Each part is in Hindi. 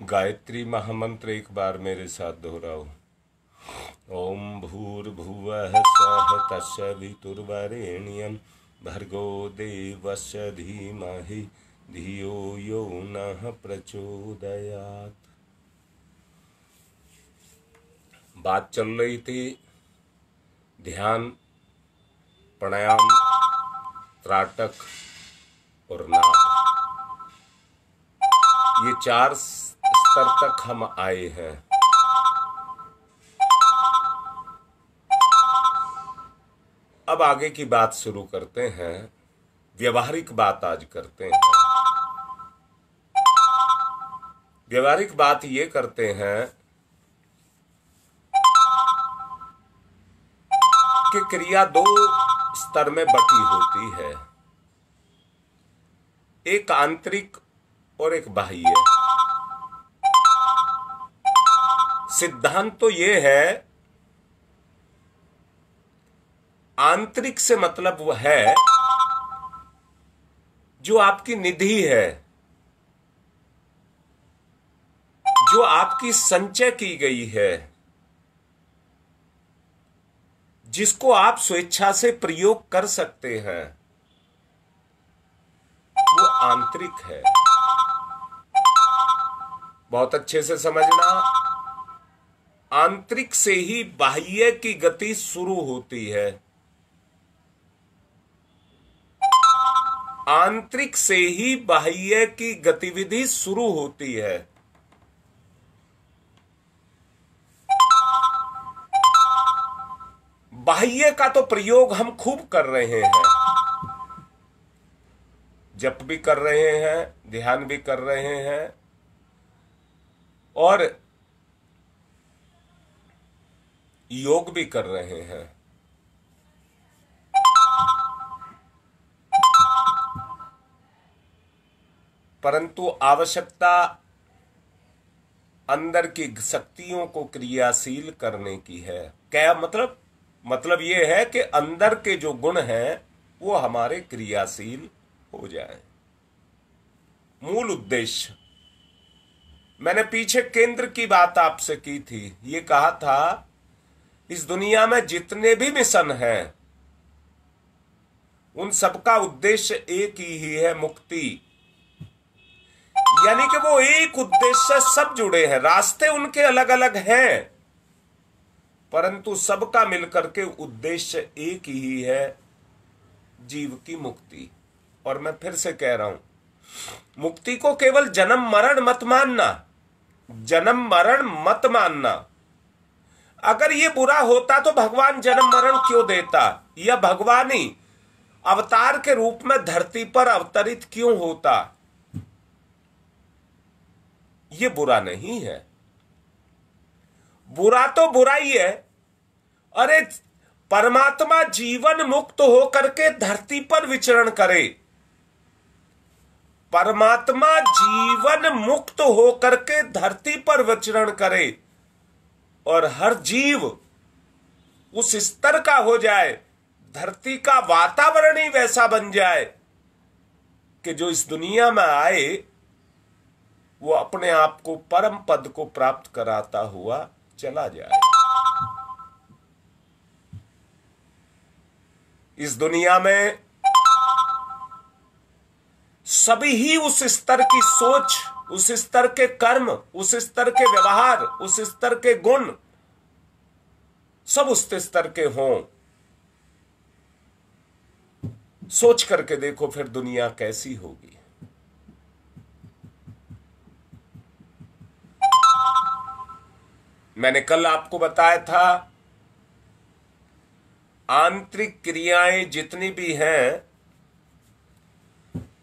गायत्री महामंत्र एक बार मेरे साथ दोहराओ ओम भूर्भुव सह तस्वितुर्वरेण्यम भर्गो देवश धीमहि धियो यो न प्रचोदयात बात चल रही थी ध्यान प्राणायाम त्राटक और नाप ये चार अवसर तक हम आए हैं अब आगे की बात शुरू करते हैं व्यवहारिक बात आज करते हैं व्यवहारिक बात ये करते हैं कि क्रिया दो स्तर में बटी होती है एक आंतरिक और एक बाह्य सिद्धांत तो यह है आंतरिक से मतलब वह है जो आपकी निधि है जो आपकी संचय की गई है जिसको आप स्वेच्छा से प्रयोग कर सकते हैं वो आंतरिक है बहुत अच्छे से समझना आंतरिक से ही बाह्य की गति शुरू होती है आंतरिक से ही बाह्य की गतिविधि शुरू होती है बाह्य का तो प्रयोग हम खूब कर रहे हैं जप भी कर रहे हैं ध्यान भी कर रहे हैं और योग भी कर रहे हैं परंतु आवश्यकता अंदर की शक्तियों को क्रियाशील करने की है क्या मतलब मतलब यह है कि अंदर के जो गुण हैं वो हमारे क्रियाशील हो जाए मूल उद्देश्य मैंने पीछे केंद्र की बात आपसे की थी ये कहा था इस दुनिया में जितने भी मिशन हैं उन सबका उद्देश्य एक ही, ही है मुक्ति यानी कि वो एक उद्देश्य सब जुड़े हैं रास्ते उनके अलग अलग हैं परंतु सबका मिलकर के उद्देश्य एक ही है जीव की मुक्ति और मैं फिर से कह रहा हूं मुक्ति को केवल जन्म मरण मत मानना जन्म मरण मत मानना अगर ये बुरा होता तो भगवान जन्म मरण क्यों देता या भगवान ही अवतार के रूप में धरती पर अवतरित क्यों होता ये बुरा नहीं है बुरा तो बुरा ही है अरे परमात्मा जीवन मुक्त होकर के धरती पर विचरण करे परमात्मा जीवन मुक्त होकर के धरती पर विचरण करे और हर जीव उस स्तर का हो जाए धरती का वातावरण ही वैसा बन जाए कि जो इस दुनिया में आए वो अपने आप को परम पद को प्राप्त कराता हुआ चला जाए इस दुनिया में सभी ही उस स्तर की सोच उस स्तर के कर्म उस स्तर के व्यवहार उस स्तर के गुण सब उस स्तर के हों सोच करके देखो फिर दुनिया कैसी होगी मैंने कल आपको बताया था आंतरिक क्रियाएं जितनी भी हैं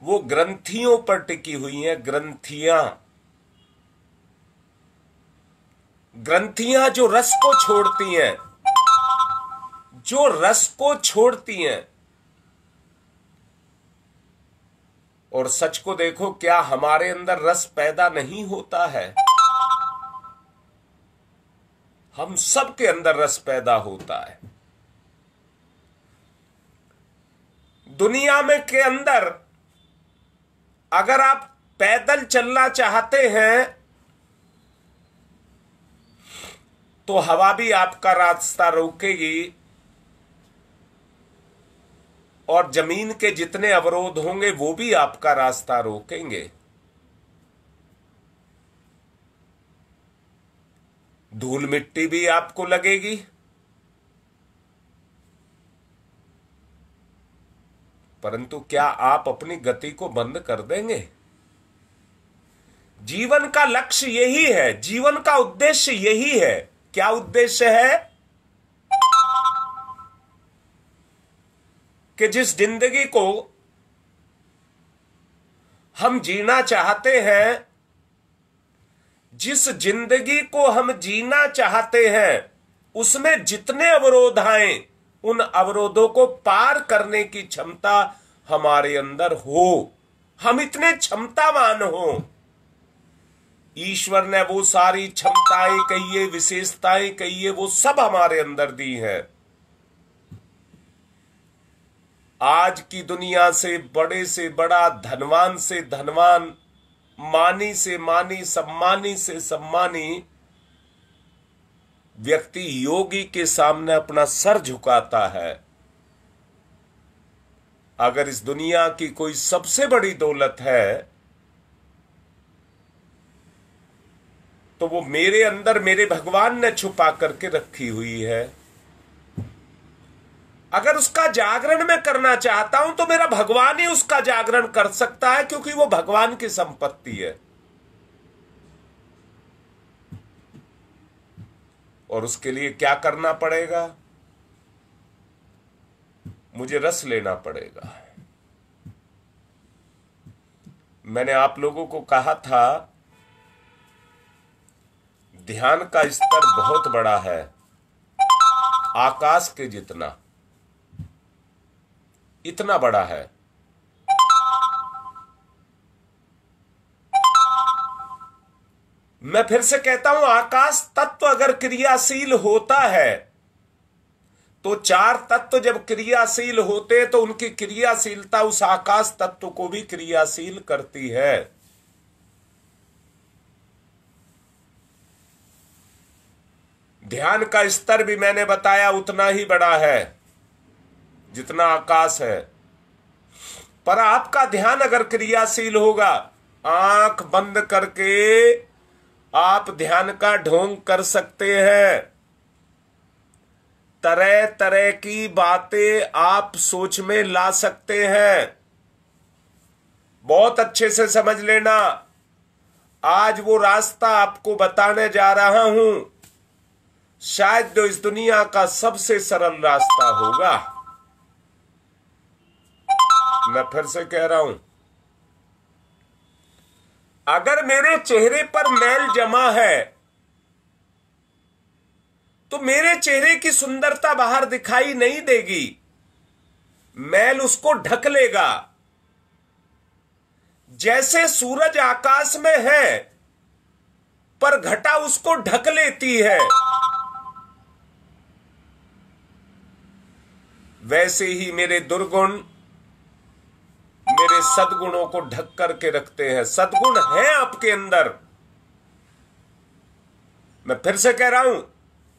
वो ग्रंथियों पर टिकी हुई हैं ग्रंथियां ग्रंथियां जो रस को छोड़ती हैं जो रस को छोड़ती हैं और सच को देखो क्या हमारे अंदर रस पैदा नहीं होता है हम सब के अंदर रस पैदा होता है दुनिया में के अंदर अगर आप पैदल चलना चाहते हैं तो हवा भी आपका रास्ता रोकेगी और जमीन के जितने अवरोध होंगे वो भी आपका रास्ता रोकेंगे धूल मिट्टी भी आपको लगेगी परंतु क्या आप अपनी गति को बंद कर देंगे जीवन का लक्ष्य यही है जीवन का उद्देश्य यही है क्या उद्देश्य है कि जिस जिंदगी को हम जीना चाहते हैं जिस जिंदगी को हम जीना चाहते हैं उसमें जितने अवरोध आए उन अवरोधों को पार करने की क्षमता हमारे अंदर हो हम इतने क्षमतावान हो ईश्वर ने वो सारी क्षमताएं कहिए विशेषताएं कहिए वो सब हमारे अंदर दी है आज की दुनिया से बड़े से बड़ा धनवान से धनवान मानी से मानी सम्मानी से सम्मानी व्यक्ति योगी के सामने अपना सर झुकाता है अगर इस दुनिया की कोई सबसे बड़ी दौलत है तो वो मेरे अंदर मेरे भगवान ने छुपा करके रखी हुई है अगर उसका जागरण मैं करना चाहता हूं तो मेरा भगवान ही उसका जागरण कर सकता है क्योंकि वो भगवान की संपत्ति है और उसके लिए क्या करना पड़ेगा मुझे रस लेना पड़ेगा मैंने आप लोगों को कहा था ध्यान का स्तर बहुत बड़ा है आकाश के जितना इतना बड़ा है मैं फिर से कहता हूं आकाश तत्व अगर क्रियाशील होता है तो चार तत्व जब क्रियाशील होते तो उनकी क्रियाशीलता उस आकाश तत्व को भी क्रियाशील करती है ध्यान का स्तर भी मैंने बताया उतना ही बड़ा है जितना आकाश है पर आपका ध्यान अगर क्रियाशील होगा आंख बंद करके आप ध्यान का ढोंग कर सकते हैं तरह तरह की बातें आप सोच में ला सकते हैं बहुत अच्छे से समझ लेना आज वो रास्ता आपको बताने जा रहा हूं शायद जो इस दुनिया का सबसे सरल रास्ता होगा मैं फिर से कह रहा हूं अगर मेरे चेहरे पर मैल जमा है तो मेरे चेहरे की सुंदरता बाहर दिखाई नहीं देगी मैल उसको ढक लेगा जैसे सूरज आकाश में है पर घटा उसको ढक लेती है वैसे ही मेरे दुर्गुण मेरे सदगुणों को ढक करके रखते हैं सदगुण है आपके अंदर मैं फिर से कह रहा हूं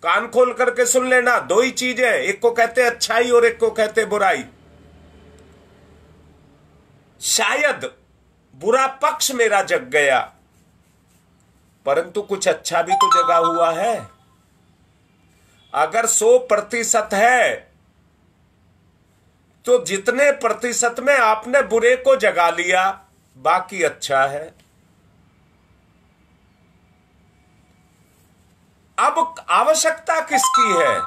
कान खोल करके सुन लेना दो ही चीजें एक को कहते अच्छाई और एक को कहते बुराई शायद बुरा पक्ष मेरा जग गया परंतु कुछ अच्छा भी तो जगा हुआ है अगर सौ प्रतिशत है तो जितने प्रतिशत में आपने बुरे को जगा लिया बाकी अच्छा है अब आवश्यकता किसकी है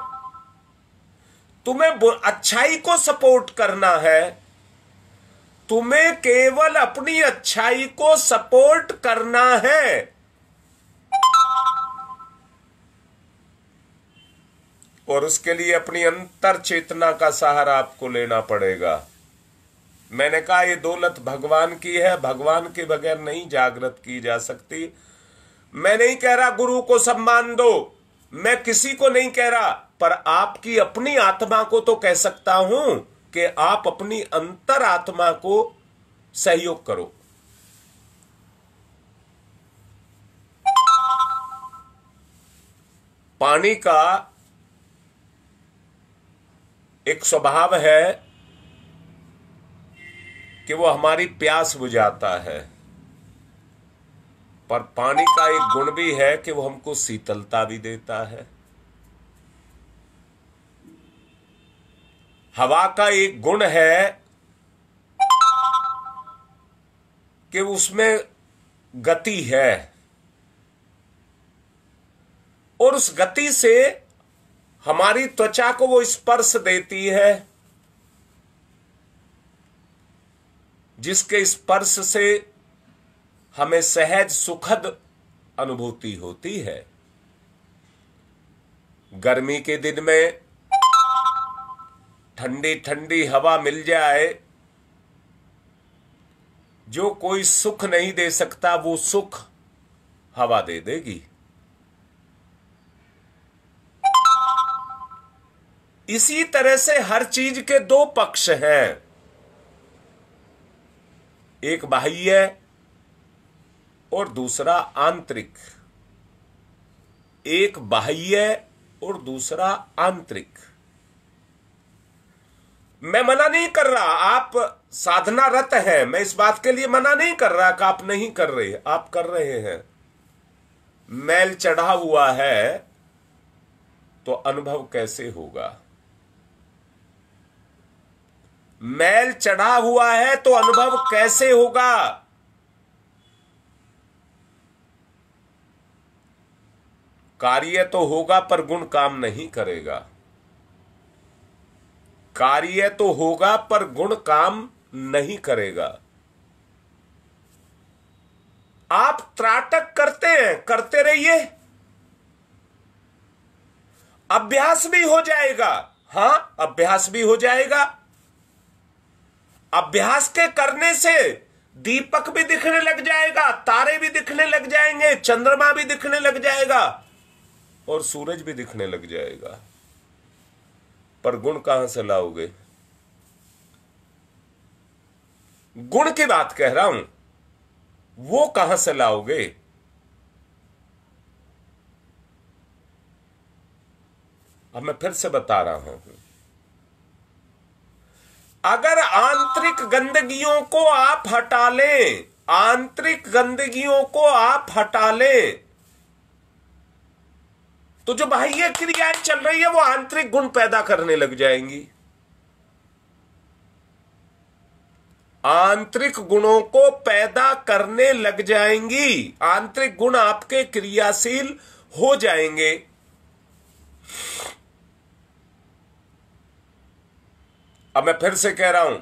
तुम्हें अच्छाई को सपोर्ट करना है तुम्हें केवल अपनी अच्छाई को सपोर्ट करना है और उसके लिए अपनी अंतर चेतना का सहारा आपको लेना पड़ेगा मैंने कहा ये दौलत भगवान की है भगवान के बगैर नहीं जागृत की जा सकती मैं नहीं कह रहा गुरु को सम्मान दो मैं किसी को नहीं कह रहा पर आपकी अपनी आत्मा को तो कह सकता हूं कि आप अपनी अंतर आत्मा को सहयोग करो पानी का एक स्वभाव है कि वो हमारी प्यास बुझाता है पर पानी का एक गुण भी है कि वो हमको शीतलता भी देता है हवा का एक गुण है कि उसमें गति है और उस गति से हमारी त्वचा को वो स्पर्श देती है जिसके स्पर्श से हमें सहज सुखद अनुभूति होती है गर्मी के दिन में ठंडी ठंडी हवा मिल जाए जो कोई सुख नहीं दे सकता वो सुख हवा दे देगी इसी तरह से हर चीज के दो पक्ष हैं एक बाह्य और दूसरा आंतरिक एक बाह्य और दूसरा आंतरिक मैं मना नहीं कर रहा आप साधना रत है मैं इस बात के लिए मना नहीं कर रहा कि आप नहीं कर रहे आप कर रहे हैं मैल चढ़ा हुआ है तो अनुभव कैसे होगा मैल चढ़ा हुआ है तो अनुभव कैसे होगा कार्य तो होगा पर गुण काम नहीं करेगा कार्य तो होगा पर गुण काम नहीं करेगा आप त्राटक करते हैं करते रहिए अभ्यास भी हो जाएगा हां अभ्यास भी हो जाएगा अभ्यास के करने से दीपक भी दिखने लग जाएगा तारे भी दिखने लग जाएंगे चंद्रमा भी दिखने लग जाएगा और सूरज भी दिखने लग जाएगा पर गुण कहां से लाओगे गुण की बात कह रहा हूं वो कहां से लाओगे अब मैं फिर से बता रहा हूं अगर आंतरिक गंदगियों को आप हटा लें आंतरिक गंदगियों को आप हटा लें तो जो बाह्य क्रियाएं चल रही है वो आंतरिक गुण पैदा करने लग जाएंगी आंतरिक गुणों को पैदा करने लग जाएंगी आंतरिक गुण आपके क्रियाशील हो जाएंगे अब मैं फिर से कह रहा हूं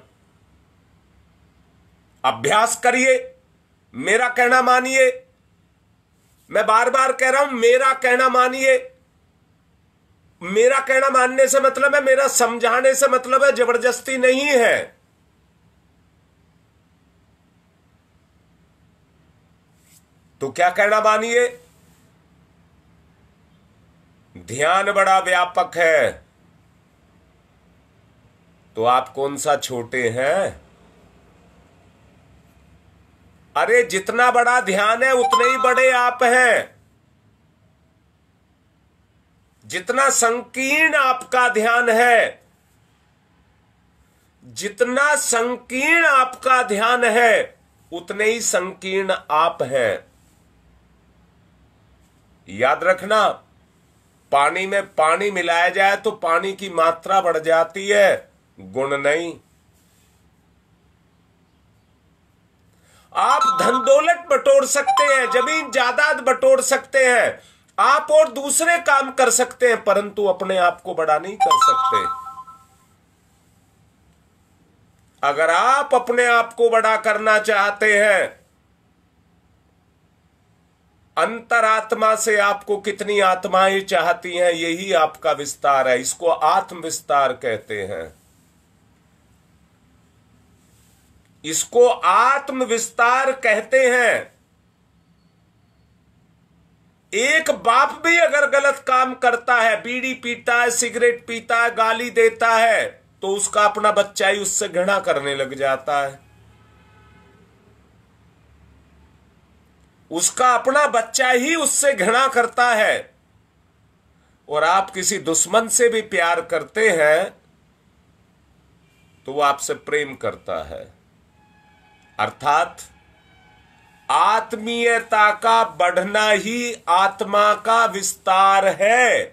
अभ्यास करिए मेरा कहना मानिए मैं बार बार कह रहा हूं मेरा कहना मानिए मेरा कहना मानने से मतलब है मेरा समझाने से मतलब है जबरदस्ती नहीं है तो क्या कहना मानिए ध्यान बड़ा व्यापक है तो आप कौन सा छोटे हैं अरे जितना बड़ा ध्यान है उतने ही बड़े आप हैं जितना संकीर्ण आपका ध्यान है जितना संकीर्ण आपका ध्यान है उतने ही संकीर्ण आप हैं याद रखना पानी में पानी मिलाया जाए तो पानी की मात्रा बढ़ जाती है गुण नहीं आप धन दौलत बटोर सकते हैं जमीन जायदाद बटोर सकते हैं आप और दूसरे काम कर सकते हैं परंतु अपने आप को बड़ा नहीं कर सकते अगर आप अपने आप को बड़ा करना चाहते हैं अंतरात्मा से आपको कितनी आत्माएं चाहती हैं यही आपका विस्तार है इसको आत्म विस्तार कहते हैं इसको आत्म विस्तार कहते हैं एक बाप भी अगर गलत काम करता है बीड़ी पीता है सिगरेट पीता है गाली देता है तो उसका अपना बच्चा ही उससे घृणा करने लग जाता है उसका अपना बच्चा ही उससे घृणा करता है और आप किसी दुश्मन से भी प्यार करते हैं तो वो आपसे प्रेम करता है अर्थात आत्मीयता का बढ़ना ही आत्मा का विस्तार है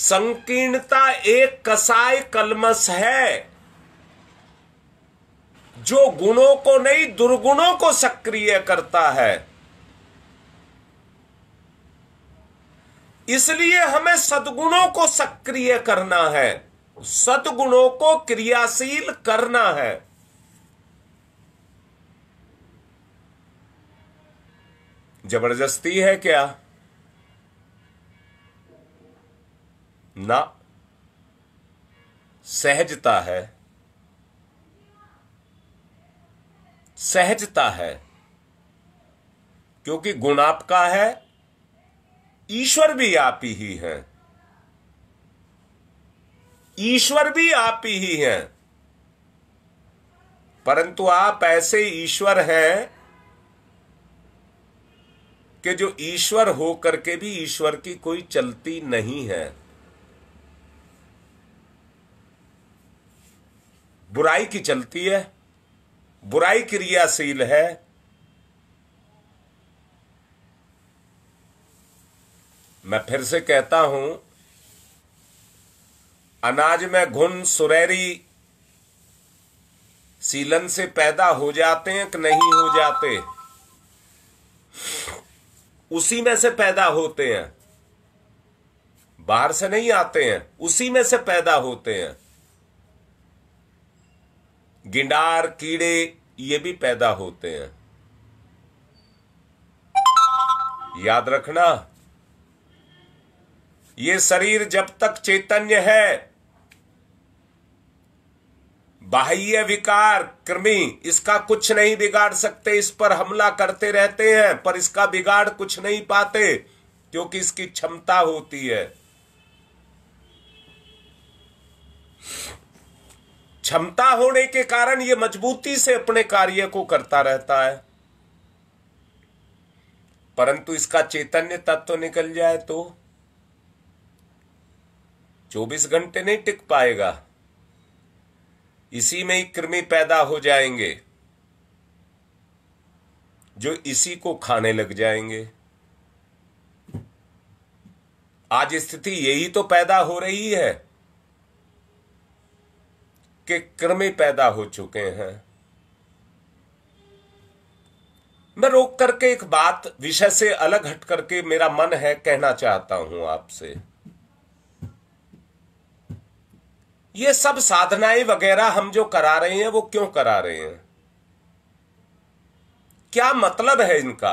संकीर्णता एक कसाय कलमस है जो गुणों को नहीं दुर्गुणों को सक्रिय करता है इसलिए हमें सदगुणों को सक्रिय करना है सदगुणों को क्रियाशील करना है जबरदस्ती है क्या ना सहजता है सहजता है क्योंकि गुण आपका है ईश्वर भी आप ही है ईश्वर भी आप ही हैं परंतु आप ऐसे ईश्वर हैं कि जो ईश्वर हो करके भी ईश्वर की कोई चलती नहीं है बुराई की चलती है बुराई क्रियाशील है मैं फिर से कहता हूं अनाज में घुन सुरैरी सीलन से पैदा हो जाते हैं कि नहीं हो जाते उसी में से पैदा होते हैं बाहर से नहीं आते हैं उसी में से पैदा होते हैं गिंडार कीड़े ये भी पैदा होते हैं याद रखना ये शरीर जब तक चैतन्य है बाह्य विकार कृमि इसका कुछ नहीं बिगाड़ सकते इस पर हमला करते रहते हैं पर इसका बिगाड़ कुछ नहीं पाते क्योंकि इसकी क्षमता होती है क्षमता होने के कारण यह मजबूती से अपने कार्य को करता रहता है परंतु इसका चैतन्य तत्व निकल जाए तो 24 घंटे नहीं टिक पाएगा इसी में ही कृमि पैदा हो जाएंगे जो इसी को खाने लग जाएंगे आज स्थिति यही तो पैदा हो रही है कि कृमि पैदा हो चुके हैं मैं रोक करके एक बात विषय से अलग हट करके मेरा मन है कहना चाहता हूं आपसे ये सब साधनाएं वगैरह हम जो करा रहे हैं वो क्यों करा रहे हैं क्या मतलब है इनका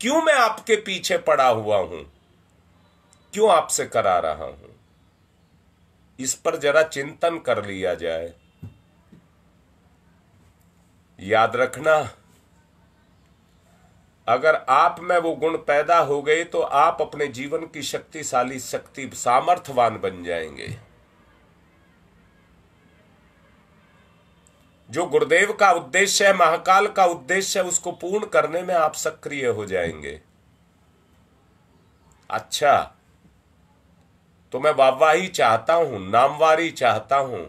क्यों मैं आपके पीछे पड़ा हुआ हूं क्यों आपसे करा रहा हूं इस पर जरा चिंतन कर लिया जाए याद रखना अगर आप में वो गुण पैदा हो गए तो आप अपने जीवन की शक्तिशाली शक्ति सामर्थवान बन जाएंगे जो गुरुदेव का उद्देश्य है महाकाल का उद्देश्य है उसको पूर्ण करने में आप सक्रिय हो जाएंगे अच्छा तो मैं वाहवाही चाहता हूं नामवारी चाहता हूं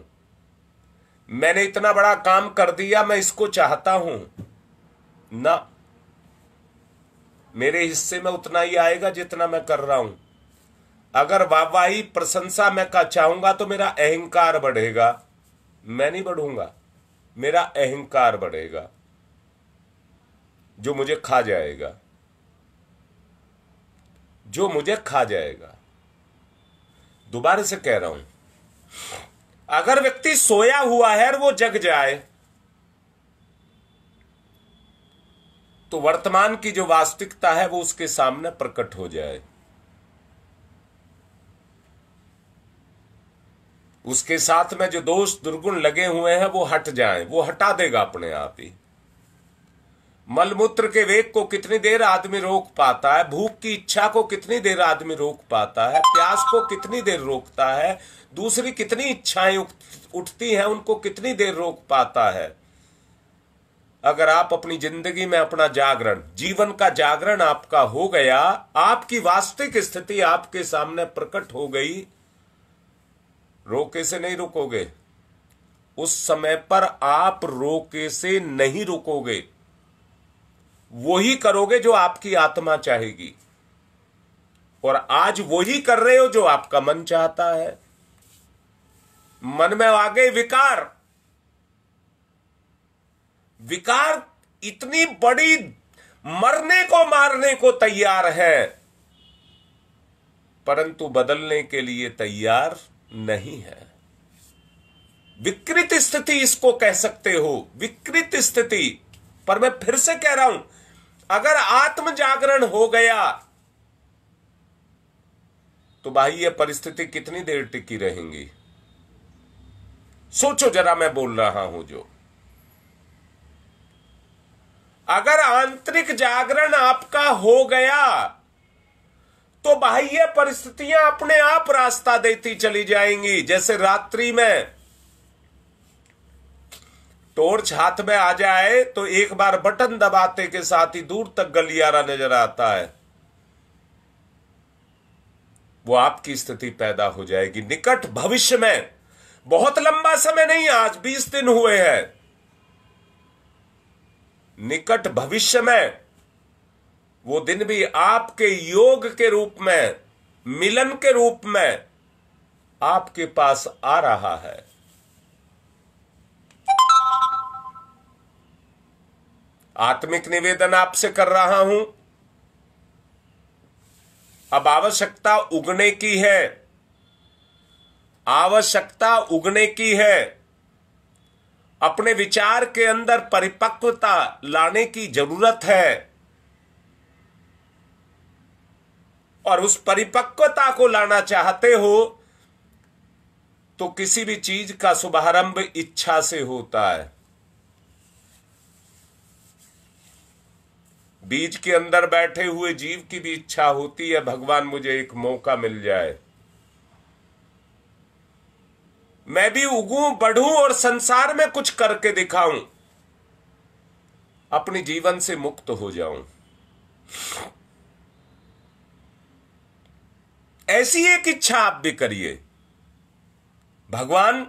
मैंने इतना बड़ा काम कर दिया मैं इसको चाहता हूं ना मेरे हिस्से में उतना ही आएगा जितना मैं कर रहा हूं अगर वाहवाही प्रशंसा मैं का चाहूंगा तो मेरा अहंकार बढ़ेगा मैं नहीं बढ़ूंगा मेरा अहंकार बढ़ेगा जो मुझे खा जाएगा जो मुझे खा जाएगा दोबारा से कह रहा हूं अगर व्यक्ति सोया हुआ है और वो जग जाए तो वर्तमान की जो वास्तविकता है वो उसके सामने प्रकट हो जाए उसके साथ में जो दोष दुर्गुण लगे हुए हैं वो हट जाएं, वो हटा देगा अपने आप ही मलमूत्र के वेग को कितनी देर आदमी रोक पाता है भूख की इच्छा को कितनी देर आदमी रोक पाता है प्यास को कितनी देर रोकता है दूसरी कितनी इच्छाएं उठती हैं उनको कितनी देर रोक पाता है अगर आप अपनी जिंदगी में अपना जागरण जीवन का जागरण आपका हो गया आपकी वास्तविक स्थिति आपके सामने प्रकट हो गई रोके से नहीं रुकोगे उस समय पर आप रोके से नहीं रुकोगे वही करोगे जो आपकी आत्मा चाहेगी और आज वही कर रहे हो जो आपका मन चाहता है मन में आ गए विकार विकार इतनी बड़ी मरने को मारने को तैयार है परंतु बदलने के लिए तैयार नहीं है विकृत स्थिति इसको कह सकते हो विकृत स्थिति पर मैं फिर से कह रहा हूं अगर आत्म जागरण हो गया तो बाह्य परिस्थिति कितनी देर टिकी रहेंगी सोचो जरा मैं बोल रहा हूं जो अगर आंतरिक जागरण आपका हो गया तो बाह्य परिस्थितियां अपने आप रास्ता देती चली जाएंगी जैसे रात्रि में टोर्च हाथ में आ जाए तो एक बार बटन दबाते के साथ ही दूर तक गलियारा नजर आता है वो आपकी स्थिति पैदा हो जाएगी निकट भविष्य में बहुत लंबा समय नहीं आज बीस दिन हुए हैं निकट भविष्य में वो दिन भी आपके योग के रूप में मिलन के रूप में आपके पास आ रहा है आत्मिक निवेदन आपसे कर रहा हूं अब आवश्यकता उगने की है आवश्यकता उगने की है अपने विचार के अंदर परिपक्वता लाने की जरूरत है और उस परिपक्वता को लाना चाहते हो तो किसी भी चीज का शुभारंभ इच्छा से होता है बीज के अंदर बैठे हुए जीव की भी इच्छा होती है भगवान मुझे एक मौका मिल जाए मैं भी उगूं बढ़ूं और संसार में कुछ करके दिखाऊं अपने जीवन से मुक्त हो जाऊं ऐसी एक इच्छा आप भी करिए भगवान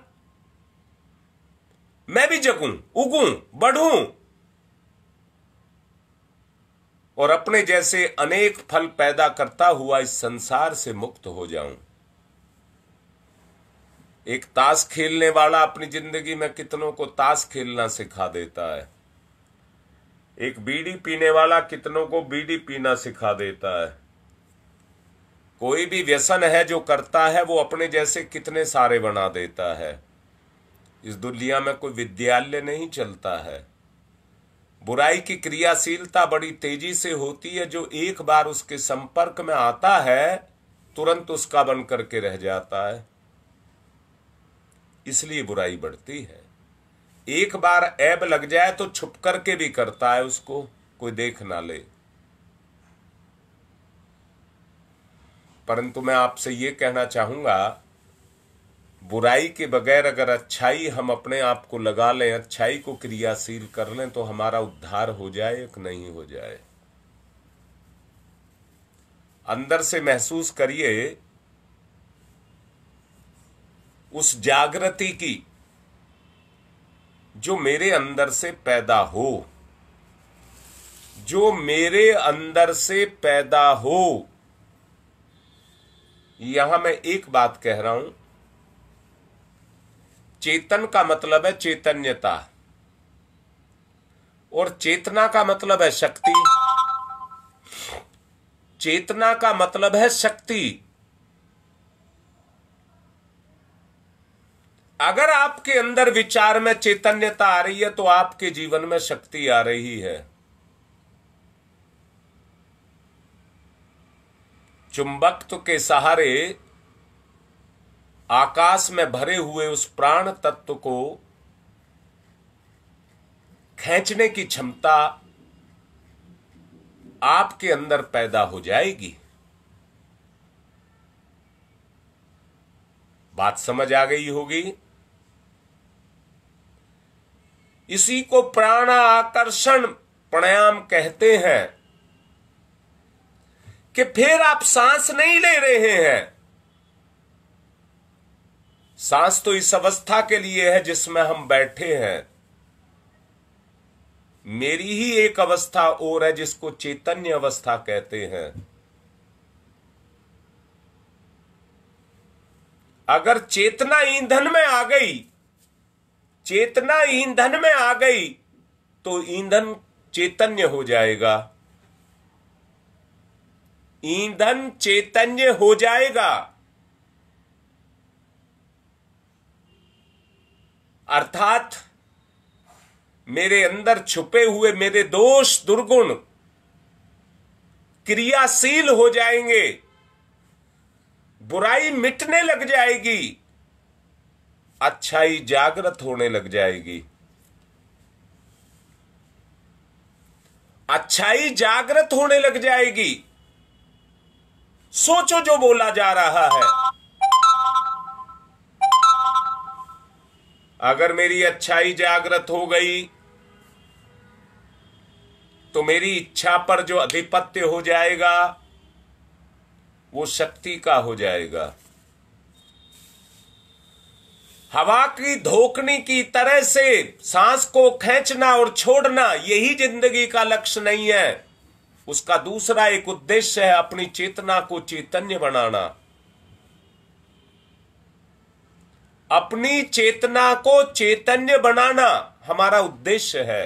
मैं भी जगूं उगूं बढ़ूं और अपने जैसे अनेक फल पैदा करता हुआ इस संसार से मुक्त हो जाऊं एक ताश खेलने वाला अपनी जिंदगी में कितनों को ताश खेलना सिखा देता है एक बीड़ी पीने वाला कितनों को बीड़ी पीना सिखा देता है कोई भी व्यसन है जो करता है वो अपने जैसे कितने सारे बना देता है इस दुनिया में कोई विद्यालय नहीं चलता है बुराई की क्रियाशीलता बड़ी तेजी से होती है जो एक बार उसके संपर्क में आता है तुरंत उसका बन करके रह जाता है इसलिए बुराई बढ़ती है एक बार ऐब लग जाए तो छुप करके भी करता है उसको कोई देख ना ले परंतु मैं आपसे ये कहना चाहूंगा बुराई के बगैर अगर अच्छाई हम अपने आप को लगा लें अच्छाई को क्रियाशील कर लें तो हमारा उद्धार हो जाए या नहीं हो जाए अंदर से महसूस करिए उस जागृति की जो मेरे अंदर से पैदा हो जो मेरे अंदर से पैदा हो यहां मैं एक बात कह रहा हूं चेतन का मतलब है चैतन्यता और चेतना का मतलब है शक्ति चेतना का मतलब है शक्ति अगर आपके अंदर विचार में चैतन्यता आ रही है तो आपके जीवन में शक्ति आ रही है चुंबक तो के सहारे आकाश में भरे हुए उस प्राण तत्व को खींचने की क्षमता आपके अंदर पैदा हो जाएगी बात समझ आ गई होगी इसी को प्राण आकर्षण प्राणायाम कहते हैं कि फिर आप सांस नहीं ले रहे हैं सांस तो इस अवस्था के लिए है जिसमें हम बैठे हैं मेरी ही एक अवस्था और है जिसको चैतन्य अवस्था कहते हैं अगर चेतना ईंधन में आ गई चेतना ईंधन में आ गई तो ईंधन चैतन्य हो जाएगा ईंधन चैतन्य हो जाएगा अर्थात मेरे अंदर छुपे हुए मेरे दोष दुर्गुण क्रियाशील हो जाएंगे बुराई मिटने लग जाएगी अच्छाई जागृत होने लग जाएगी अच्छाई जागृत होने लग जाएगी सोचो जो बोला जा रहा है अगर मेरी अच्छाई जागृत हो गई तो मेरी इच्छा पर जो आधिपत्य हो जाएगा वो शक्ति का हो जाएगा हवा की धोखनी की तरह से सांस को खींचना और छोड़ना यही जिंदगी का लक्ष्य नहीं है उसका दूसरा एक उद्देश्य है अपनी चेतना को चैतन्य बनाना अपनी चेतना को चैतन्य बनाना हमारा उद्देश्य है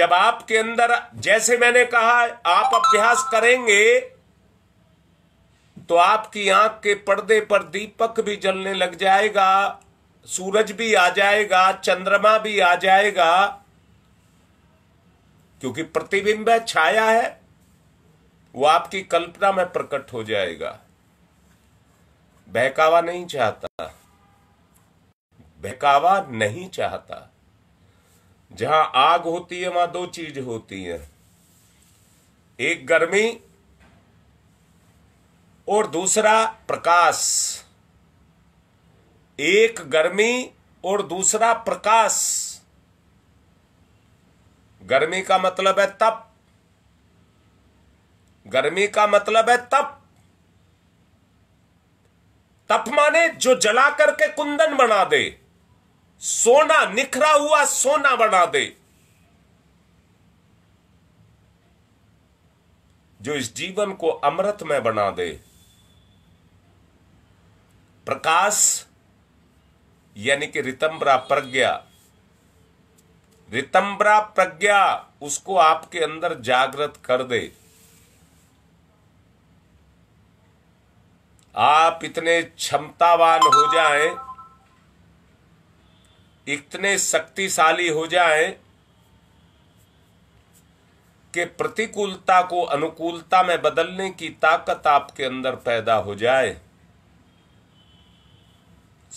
जब आपके अंदर जैसे मैंने कहा आप अभ्यास करेंगे तो आपकी आंख के पर्दे पर दीपक भी जलने लग जाएगा सूरज भी आ जाएगा चंद्रमा भी आ जाएगा क्योंकि प्रतिबिंब है छाया है वो आपकी कल्पना में प्रकट हो जाएगा बहकावा नहीं चाहता बहकावा नहीं चाहता जहां आग होती है वहां दो चीज होती है एक गर्मी और दूसरा प्रकाश एक गर्मी और दूसरा प्रकाश गर्मी का मतलब है तप गर्मी का मतलब है तप तप माने जो जला करके कुंदन बना दे सोना निखरा हुआ सोना बना दे जो इस जीवन को अमृत में बना दे प्रकाश यानी कि रितंबरा प्रज्ञा रितंबरा प्रज्ञा उसको आपके अंदर जागृत कर दे आप इतने क्षमतावान हो जाएं, इतने शक्तिशाली हो जाएं कि प्रतिकूलता को अनुकूलता में बदलने की ताकत आपके अंदर पैदा हो जाए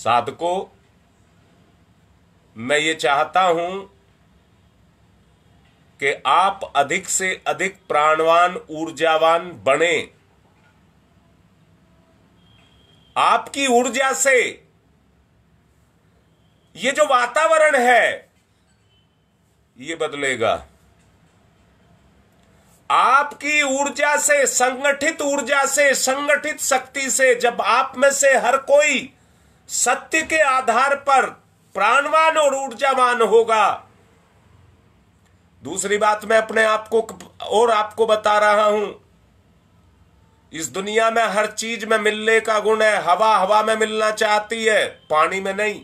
साधको मैं ये चाहता हूं कि आप अधिक से अधिक प्राणवान ऊर्जावान बने आपकी ऊर्जा से ये जो वातावरण है ये बदलेगा आपकी ऊर्जा से संगठित ऊर्जा से संगठित शक्ति से जब आप में से हर कोई सत्य के आधार पर प्राणवान और ऊर्जावान होगा दूसरी बात मैं अपने आप को और आपको बता रहा हूं इस दुनिया में हर चीज में मिलने का गुण है हवा हवा में मिलना चाहती है पानी में नहीं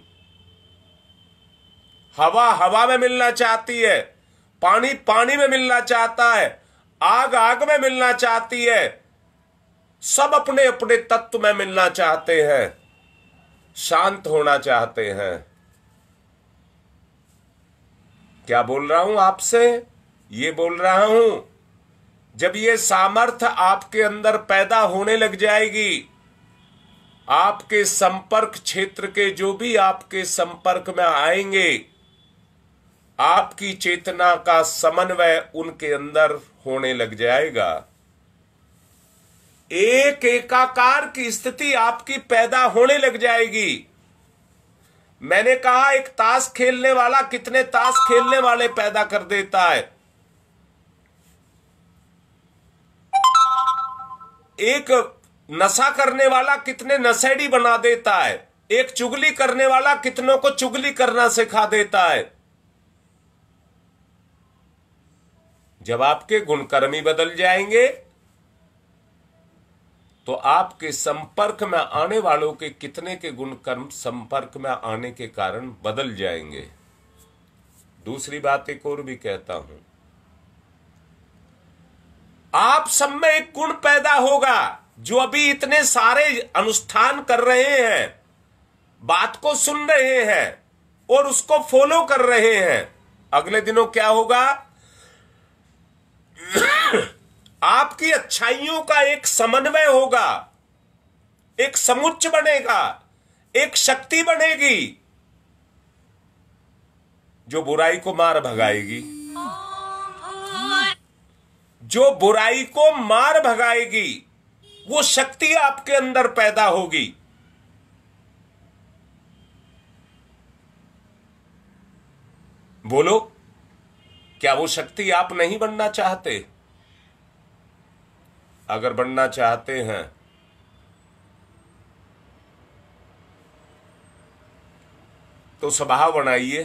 हवा हवा में मिलना चाहती है पानी पानी में मिलना चाहता है आग आग में मिलना चाहती है सब अपने अपने तत्व में मिलना चाहते हैं शांत होना चाहते हैं क्या बोल रहा हूं आपसे ये बोल रहा हूं जब ये सामर्थ्य आपके अंदर पैदा होने लग जाएगी आपके संपर्क क्षेत्र के जो भी आपके संपर्क में आएंगे आपकी चेतना का समन्वय उनके अंदर होने लग जाएगा एक एकाकार की स्थिति आपकी पैदा होने लग जाएगी मैंने कहा एक ताश खेलने वाला कितने ताश खेलने वाले पैदा कर देता है एक नशा करने वाला कितने नशेड़ी बना देता है एक चुगली करने वाला कितनों को चुगली करना सिखा देता है जब आपके गुणकर्मी बदल जाएंगे तो आपके संपर्क में आने वालों के कितने के गुण कर्म संपर्क में आने के कारण बदल जाएंगे दूसरी बात एक और भी कहता हूं आप सब में एक गुण पैदा होगा जो अभी इतने सारे अनुष्ठान कर रहे हैं बात को सुन रहे हैं और उसको फॉलो कर रहे हैं अगले दिनों क्या होगा आपकी अच्छाइयों का एक समन्वय होगा एक समुच्च बनेगा एक शक्ति बनेगी जो बुराई को मार भगाएगी जो बुराई को मार भगाएगी वो शक्ति आपके अंदर पैदा होगी बोलो क्या वो शक्ति आप नहीं बनना चाहते अगर बनना चाहते हैं तो स्वभाव बनाइए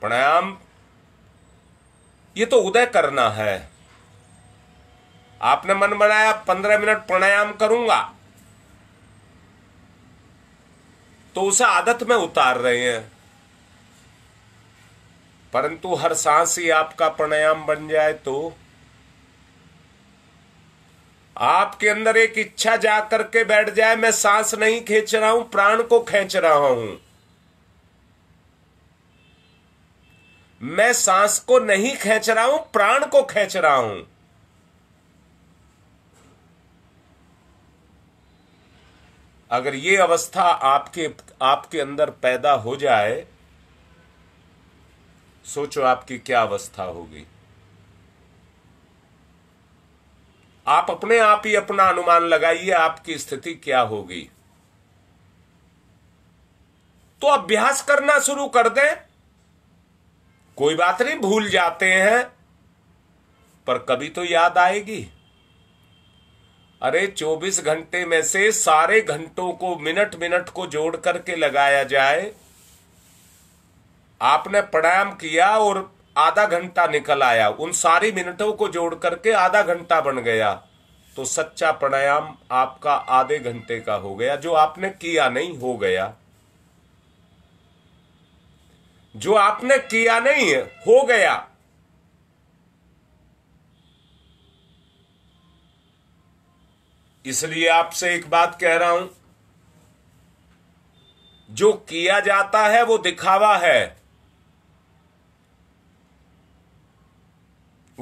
प्राणायाम ये तो उदय करना है आपने मन बनाया पंद्रह मिनट प्राणायाम करूंगा तो उसे आदत में उतार रहे हैं परंतु हर सांस ही आपका प्राणायाम बन जाए तो आपके अंदर एक इच्छा जा करके बैठ जाए मैं सांस नहीं खींच रहा हूं प्राण को खींच रहा हूं मैं सांस को नहीं खींच रहा हूं प्राण को खींच रहा हूं अगर ये अवस्था आपके आपके अंदर पैदा हो जाए सोचो आपकी क्या अवस्था होगी आप अपने आप ही अपना अनुमान लगाइए आपकी स्थिति क्या होगी तो अभ्यास करना शुरू कर दें कोई बात नहीं भूल जाते हैं पर कभी तो याद आएगी अरे 24 घंटे में से सारे घंटों को मिनट मिनट को जोड़ करके लगाया जाए आपने प्रणायाम किया और आधा घंटा निकल आया उन सारी मिनटों को जोड़ करके आधा घंटा बन गया तो सच्चा प्राणायाम आपका आधे घंटे का हो गया जो आपने किया नहीं हो गया जो आपने किया नहीं है हो गया इसलिए आपसे एक बात कह रहा हूं जो किया जाता है वो दिखावा है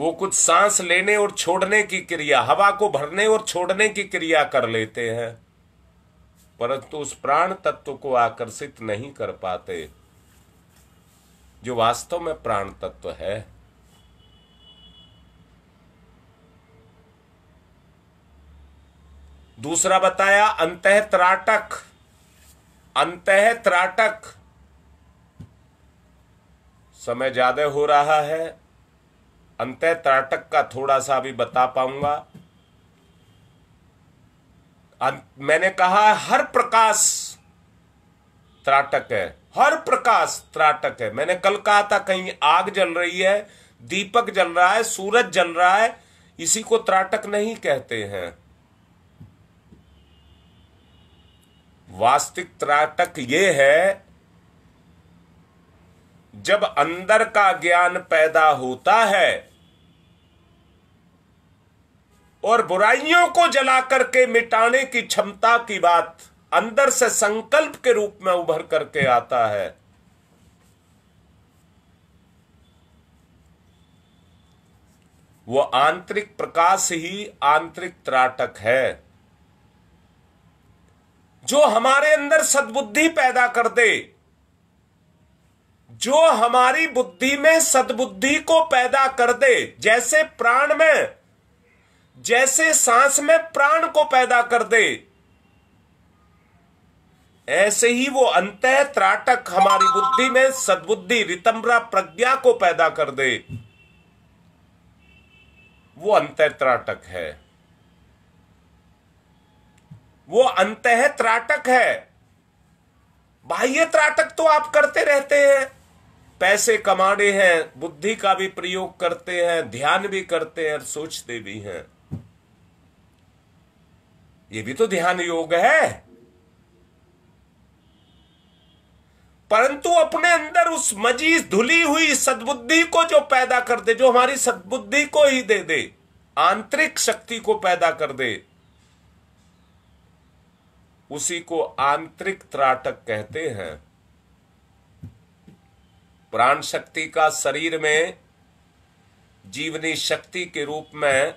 वो कुछ सांस लेने और छोड़ने की क्रिया हवा को भरने और छोड़ने की क्रिया कर लेते हैं परंतु उस प्राण तत्व को आकर्षित नहीं कर पाते जो वास्तव में प्राण तत्व है दूसरा बताया अंत त्राटक अंत त्राटक समय ज्यादा हो रहा है अंत त्राटक का थोड़ा सा अभी बता पाऊंगा अं, मैंने कहा हर प्रकाश त्राटक है हर प्रकाश त्राटक है मैंने कल कहा था कहीं आग जल रही है दीपक जल रहा है सूरज जल रहा है इसी को त्राटक नहीं कहते हैं वास्तविक त्राटक ये है जब अंदर का ज्ञान पैदा होता है और बुराइयों को जला करके मिटाने की क्षमता की बात अंदर से संकल्प के रूप में उभर करके आता है वो आंतरिक प्रकाश ही आंतरिक त्राटक है जो हमारे अंदर सद्बुद्धि पैदा कर दे जो हमारी बुद्धि में सद्बुद्धि को पैदा कर दे जैसे प्राण में जैसे सांस में प्राण को पैदा कर दे ऐसे ही वो अंत त्राटक हमारी बुद्धि में सद्बुद्धि रितम्बरा प्रज्ञा को पैदा कर दे वो अंत त्राटक है वो अंत त्राटक है बाह्य त्राटक तो आप करते रहते हैं पैसे कमाने हैं बुद्धि का भी प्रयोग करते हैं ध्यान भी करते हैं और सोचते भी हैं ये भी तो ध्यान योग है परंतु अपने अंदर उस मजीज धुली हुई सद्बुद्धि को जो पैदा कर दे जो हमारी सद्बुद्धि को ही दे दे आंतरिक शक्ति को पैदा कर दे उसी को आंतरिक त्राटक कहते हैं प्राण शक्ति का शरीर में जीवनी शक्ति के रूप में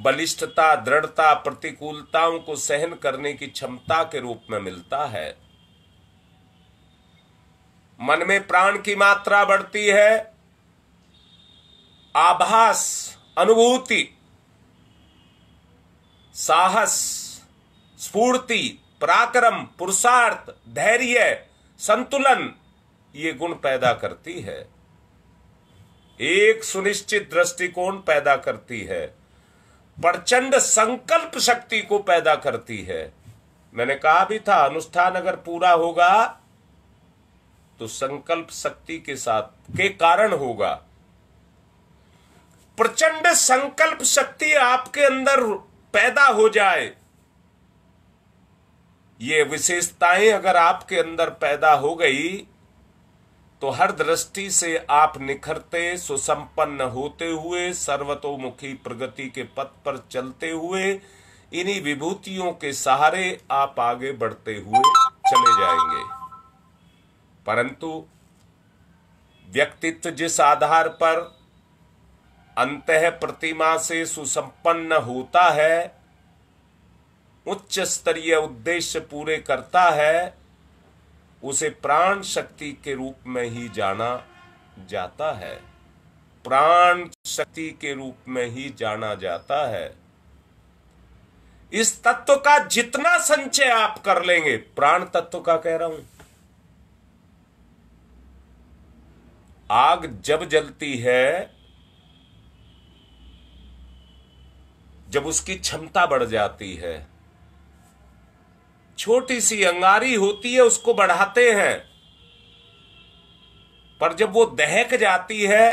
बलिष्ठता दृढ़ता प्रतिकूलताओं को सहन करने की क्षमता के रूप में मिलता है मन में प्राण की मात्रा बढ़ती है आभास अनुभूति साहस स्फूर्ति पराक्रम पुरुषार्थ धैर्य संतुलन ये गुण पैदा करती है एक सुनिश्चित दृष्टिकोण पैदा करती है प्रचंड संकल्प शक्ति को पैदा करती है मैंने कहा भी था अनुष्ठान अगर पूरा होगा तो संकल्प शक्ति के साथ के कारण होगा प्रचंड संकल्प शक्ति आपके अंदर पैदा हो जाए ये विशेषताएं अगर आपके अंदर पैदा हो गई तो हर दृष्टि से आप निखरते सुसंपन्न होते हुए सर्वतोमुखी प्रगति के पथ पर चलते हुए इन्हीं विभूतियों के सहारे आप आगे बढ़ते हुए चले जाएंगे परंतु व्यक्तित्व जिस आधार पर अंत प्रतिमा से सुसंपन्न होता है उच्च स्तरीय उद्देश्य पूरे करता है उसे प्राण शक्ति के रूप में ही जाना जाता है प्राण शक्ति के रूप में ही जाना जाता है इस तत्व का जितना संचय आप कर लेंगे प्राण तत्व का कह रहा हूं आग जब जलती है जब उसकी क्षमता बढ़ जाती है छोटी सी अंगारी होती है उसको बढ़ाते हैं पर जब वो दहक जाती है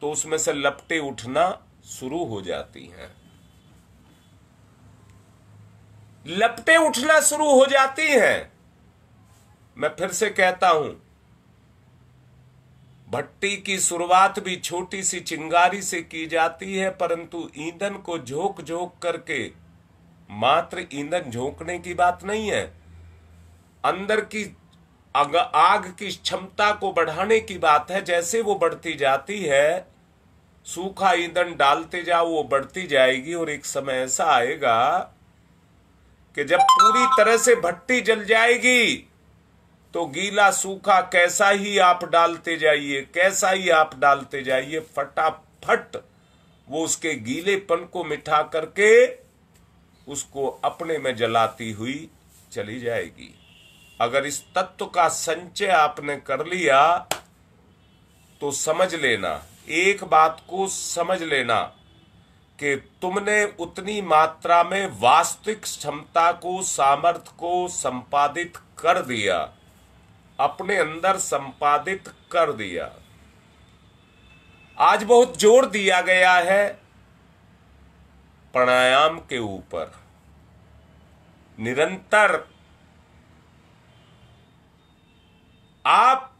तो उसमें से लपटे उठना शुरू हो जाती हैं लपटे उठना शुरू हो जाती हैं मैं फिर से कहता हूं भट्टी की शुरुआत भी छोटी सी चिंगारी से की जाती है परंतु ईंधन को झोंक झोंक करके मात्र ईंधन झोंकने की बात नहीं है अंदर की आग की क्षमता को बढ़ाने की बात है जैसे वो बढ़ती जाती है सूखा ईंधन डालते जाओ वो बढ़ती जाएगी और एक समय ऐसा आएगा कि जब पूरी तरह से भट्टी जल जाएगी तो गीला सूखा कैसा ही आप डालते जाइए कैसा ही आप डालते जाइए फटाफट वो उसके गीलेपन को मिठा करके उसको अपने में जलाती हुई चली जाएगी अगर इस तत्व का संचय आपने कर लिया तो समझ लेना एक बात को समझ लेना कि तुमने उतनी मात्रा में वास्तविक क्षमता को सामर्थ्य को संपादित कर दिया अपने अंदर संपादित कर दिया आज बहुत जोर दिया गया है प्राणायाम के ऊपर निरंतर आप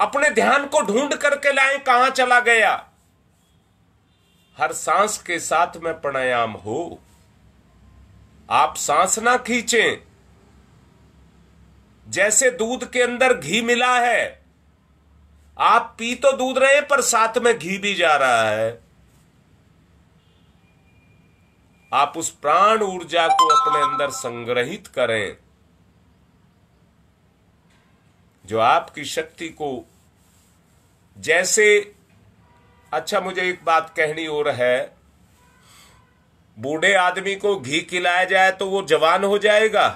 अपने ध्यान को ढूंढ करके लाए कहां चला गया हर सांस के साथ में प्राणायाम हो आप सांस ना खींचें जैसे दूध के अंदर घी मिला है आप पी तो दूध रहे पर साथ में घी भी जा रहा है आप उस प्राण ऊर्जा को अपने अंदर संग्रहित करें जो आपकी शक्ति को जैसे अच्छा मुझे एक बात कहनी और है बूढ़े आदमी को घी खिलाया जाए तो वो जवान हो जाएगा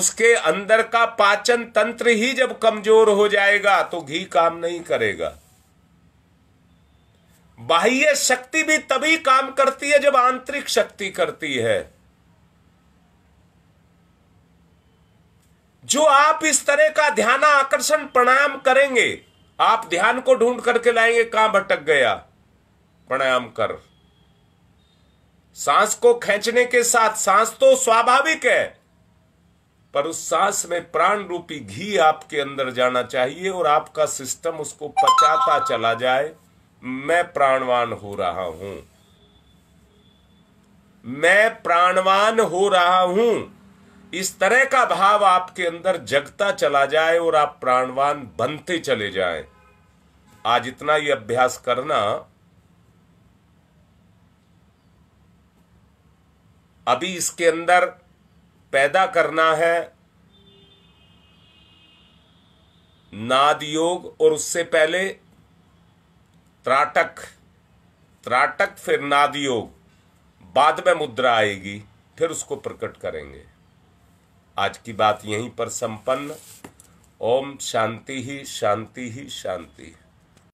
उसके अंदर का पाचन तंत्र ही जब कमजोर हो जाएगा तो घी काम नहीं करेगा बाह्य शक्ति भी तभी काम करती है जब आंतरिक शक्ति करती है जो आप इस तरह का ध्यान आकर्षण प्रणायाम करेंगे आप ध्यान को ढूंढ करके लाएंगे कहां भटक गया प्रणायाम कर सांस को खींचने के साथ सांस तो स्वाभाविक है पर उस सांस में प्राण रूपी घी आपके अंदर जाना चाहिए और आपका सिस्टम उसको पचाता चला जाए मैं प्राणवान हो रहा हूं मैं प्राणवान हो रहा हूं इस तरह का भाव आपके अंदर जगता चला जाए और आप प्राणवान बनते चले जाएं आज इतना ही अभ्यास करना अभी इसके अंदर पैदा करना है नाद योग और उससे पहले त्राटक त्राटक फिर नाद योग बाद में मुद्रा आएगी फिर उसको प्रकट करेंगे आज की बात यहीं पर संपन्न ओम शांति ही शांति ही शांति